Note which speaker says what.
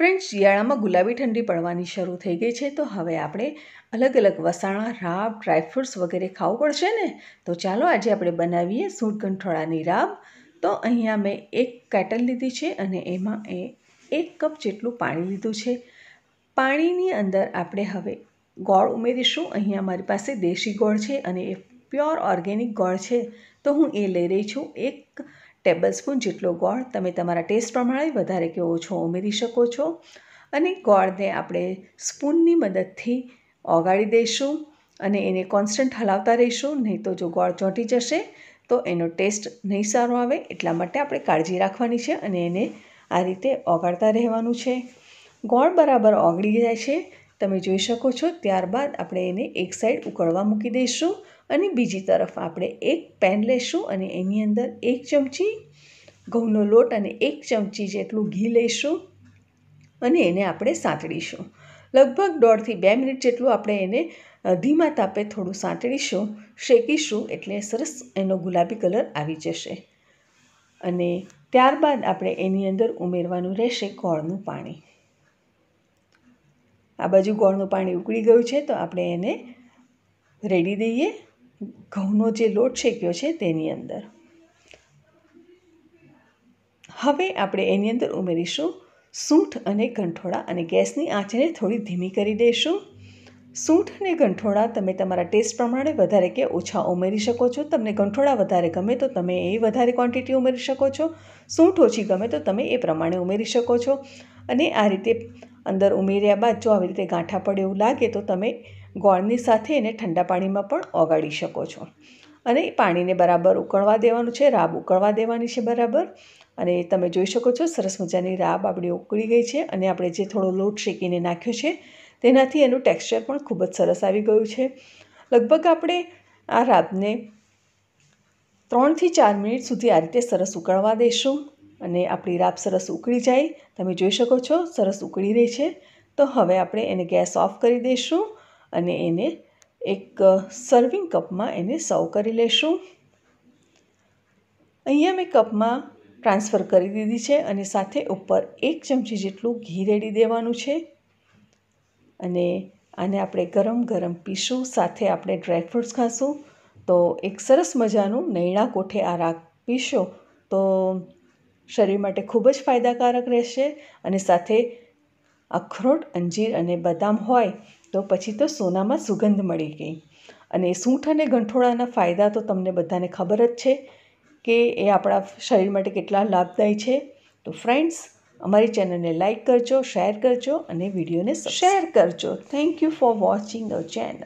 Speaker 1: friend શિયાળામાં ગુલાબી ઠંડી પડવાની શરૂ થઈ ગઈ છે તો હવે આપણે અલગ અલગ વસાણા રાબ ડ્રાયફ્રૂટ્સ વગેરે ખાવું પડશે ને તો ચાલો આજે આપણે બનાવીએ સૂટ કંઠોળાની રાબ તો અહીંયા મેં એક કેટલ લીધી છે અને એમાં એ એક કપ જેટલું પાણી લીધું છે પાણીની અંદર આપણે હવે ગોળ ઉમેરીશું અહીંયા મારી પાસે દેશી ગોળ છે અને એ પ્યોર ઓર્ગેનિક ગોળ છે તો હું એ લઈ રહી છું એક ટેબલ સ્પૂન જેટલો ગોળ તમે તમારા ટેસ્ટ પ્રમાણે વધારે કે ઓછો ઉમેરી શકો છો અને ગોળને આપણે સ્પૂનની મદદથી ઓગાળી દઈશું અને એને કોન્સ્ટન્ટ હલાવતા રહીશું નહીં તો જો ગોળ ચોંટી જશે તો એનો ટેસ્ટ નહીં સારો આવે એટલા માટે આપણે કાળજી રાખવાની છે અને એને આ રીતે ઓગાળતા રહેવાનું છે ગોળ બરાબર ઓગળી જાય છે તમે જોઈ શકો છો ત્યારબાદ આપણે એને એક સાઈડ ઉકળવા મૂકી દઈશું અને બીજી તરફ આપણે એક પેન લઈશું અને એની અંદર એક ચમચી ઘઉંનો લોટ અને એક ચમચી જેટલું ઘી લઈશું અને એને આપણે સાંતળીશું લગભગ દોઢથી બે મિનિટ જેટલું આપણે એને ધીમા તાપે થોડું સાંતળીશું શેકીશું એટલે સરસ એનો ગુલાબી કલર આવી જશે અને ત્યારબાદ આપણે એની અંદર ઉમેરવાનું રહેશે ગોળનું પાણી આ બાજુ ગોળનું પાણી ઉકળી ગયું છે તો આપણે એને રેડી દઈએ ઘઉંનો જે લોટ શેક્યો છે તેની અંદર હવે આપણે એની અંદર ઉમેરીશું સૂંઠ અને ગંઠોડા અને ગેસની આંચને થોડી ધીમી કરી દઈશું સૂંઠ અને ગંઠોડા તમે તમારા ટેસ્ટ પ્રમાણે વધારે કે ઓછા ઉમેરી શકો છો તમને ગંઠોડા વધારે ગમે તો તમે એ વધારે ક્વોન્ટિટી ઉમેરી શકો છો સૂંઠ ઓછી ગમે તો તમે એ પ્રમાણે ઉમેરી શકો છો અને આ રીતે અંદર ઉમેર્યા બાદ જો આવી રીતે ગાંઠા પડે એવું લાગે તો તમે ગોળની સાથે એને ઠંડા પાણીમાં પણ ઓગાળી શકો છો અને એ પાણીને બરાબર ઉકળવા દેવાનું છે રાબ ઉકળવા દેવાની છે બરાબર અને તમે જોઈ શકો છો સરસ મજાની રાબ આપણી ઉકળી ગઈ છે અને આપણે જે થોડો લોટ શેકીને નાખ્યો છે તેનાથી એનું ટેક્સચર પણ ખૂબ જ સરસ આવી ગયું છે લગભગ આપણે આ રાબને ત્રણથી ચાર મિનિટ સુધી આ રીતે સરસ ઉકળવા દઈશું અને આપણી રાબ સરસ ઉકળી જાય તમે જોઈ શકો છો સરસ ઉકળી રહી છે તો હવે આપણે એને ગેસ ઓફ કરી દઈશું અને એને એક સર્વિંગ કપમાં એને સર્વ કરી લઈશું અહીંયા મેં કપમાં ટ્રાન્સફર કરી દીધી છે અને સાથે ઉપર એક ચમચી જેટલું ઘી રેડી દેવાનું છે અને આને આપણે ગરમ ગરમ પીશું સાથે આપણે ડ્રાયફ્રૂટ્સ ખાશું તો એક સરસ મજાનું નૈણા કોઠે આ રાખ પીશો તો શરીર માટે ખૂબ જ ફાયદાકારક રહેશે અને સાથે અખરોટ અંજીર અને બદામ હોય તો પછી તો સોનામાં સુગંધ મળી ગઈ અને સૂંઠ અને ગંઠોળાના ફાયદા તો તમને બધાને ખબર જ છે કે એ આપણા શરીર માટે કેટલા લાભદાયી છે તો ફ્રેન્ડ્સ અમારી ચેનલને લાઈક કરજો શેર કરજો અને વિડીયોને શેર કરજો thank you for watching our channel